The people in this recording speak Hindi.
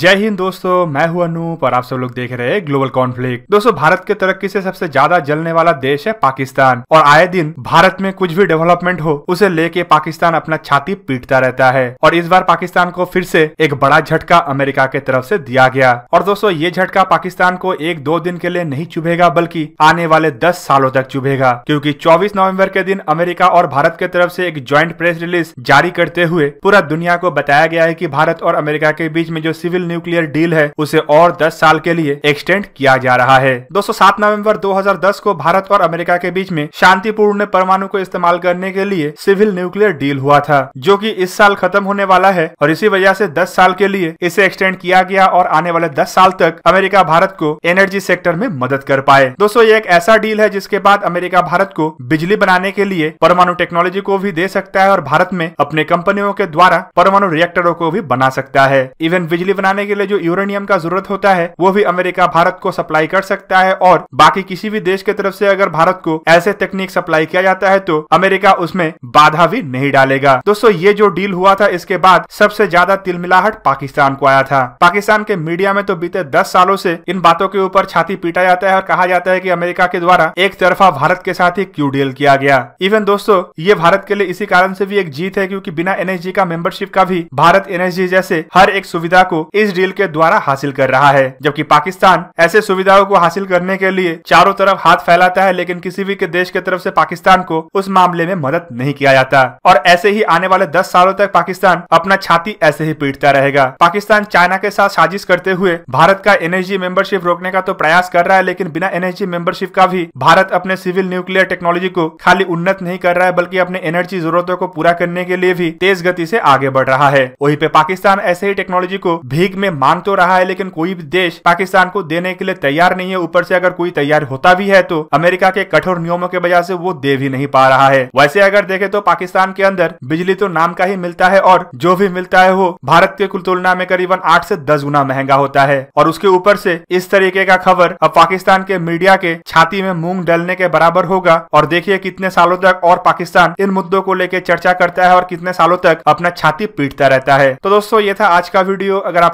जय हिंद दोस्तों मैं हूं अनूप और आप सब लोग देख रहे हैं ग्लोबल कॉन्फ्लिक्ट दोस्तों भारत के तरक्की से सबसे ज्यादा जलने वाला देश है पाकिस्तान और आए दिन भारत में कुछ भी डेवलपमेंट हो उसे लेके पाकिस्तान अपना छाती पीटता रहता है और इस बार पाकिस्तान को फिर से एक बड़ा झटका अमेरिका के तरफ से दिया गया और दोस्तों ये झटका पाकिस्तान को एक दो दिन के लिए नहीं चुभेगा बल्कि आने वाले दस सालों तक चुभेगा क्यूँकी चौबीस नवम्बर के दिन अमेरिका और भारत के तरफ से एक ज्वाइंट प्रेस रिलीज जारी करते हुए पूरा दुनिया को बताया गया है की भारत और अमेरिका के बीच में जो सिविल स्टील न्यूक्लियर डील है उसे और 10 साल के लिए एक्सटेंड किया जा रहा है दोस्तों 7 नवंबर 2010 को भारत और अमेरिका के बीच में शांतिपूर्ण परमाणु को इस्तेमाल करने के लिए सिविल न्यूक्लियर डील हुआ था जो की इस साल खत्म होने वाला है और इसी वजह से दस साल के लिए इसे एक्सटेंड किया गया और आने वाले दस साल तक अमेरिका भारत को एनर्जी सेक्टर में मदद कर पाए दोस्तों एक ऐसा डील है जिसके बाद अमेरिका भारत को बिजली बनाने के लिए परमाणु टेक्नोलॉजी को भी दे सकता है और भारत में अपने कंपनियों के द्वारा परमाणु रिएक्टरों को भी बना सकता है इवन बिजली बनाने के लिए जो यूरेनियम का जरूरत होता है वो भी अमेरिका भारत को सप्लाई कर सकता है और बाकी किसी भी देश की तरफ से अगर भारत को ऐसे तकनीक सप्लाई किया जाता है तो अमेरिका उसमें बाधा भी नहीं डालेगा दोस्तों ये जो डील हुआ था इसके बाद सबसे ज्यादा तिलमिलाहट पाकिस्तान को आया था पाकिस्तान के मीडिया में तो बीते दस सालों से इन बातों के ऊपर छाती पीटा जाता है और कहा जाता है कि अमेरिका के द्वारा एक तरफा भारत के साथ ही क्यों डील किया गया इवन दोस्तों ये भारत के लिए इसी कारण से भी एक जीत है क्योंकि बिना एनएसजी का मेंबरशिप का भी भारत एनएसजी जैसे हर एक सुविधा को इस डील के द्वारा हासिल कर रहा है जबकि पाकिस्तान ऐसे सुविधाओं को हासिल करने के लिए चारों तरफ हाथ फैलाता है लेकिन किसी भी के देश की तरफ से पाकिस्तान को उस मामले में मदद नहीं किया जाता और ऐसे ही आने वाले दस सालों तक पाकिस्तान अपना छाती ऐसे ही पीटता रहेगा पाकिस्तान चाइना के साथ साजिश करते हुए भारत का एनर्जी मेंबरशिप रोकने का तो प्रयास कर रहा है लेकिन बिना एनर्जी मेंबरशिप का भी भारत अपने सिविल न्यूक्लियर टेक्नोलॉजी को खाली उन्नत नहीं कर रहा है बल्कि अपने एनर्जी जरूरतों को पूरा करने के लिए भी तेज गति से आगे बढ़ रहा है वहीं पे पाकिस्तान ऐसे ही टेक्नोलॉजी को भी लीग में मान तो रहा है लेकिन कोई भी देश पाकिस्तान को देने के लिए तैयार नहीं है ऊपर से अगर कोई तैयार होता भी है तो अमेरिका के कठोर नियमों की वजह से वो दे भी नहीं पा रहा है वैसे अगर देखे तो पाकिस्तान के अंदर बिजली तो नाम का ही मिलता है और जो भी मिलता है वो भारत के कुल तुलना में करीबन आठ से दस गुना महंगा होता है और उसके ऊपर से इस तरीके का खबर अब पाकिस्तान के मीडिया के छाती में मूंग डलने के बराबर होगा और देखिए कितने सालों तक और पाकिस्तान इन मुद्दों को लेकर चर्चा करता है और कितने सालों तक अपना छाती पीटता रहता है तो दोस्तों ये था आज का वीडियो अगर आप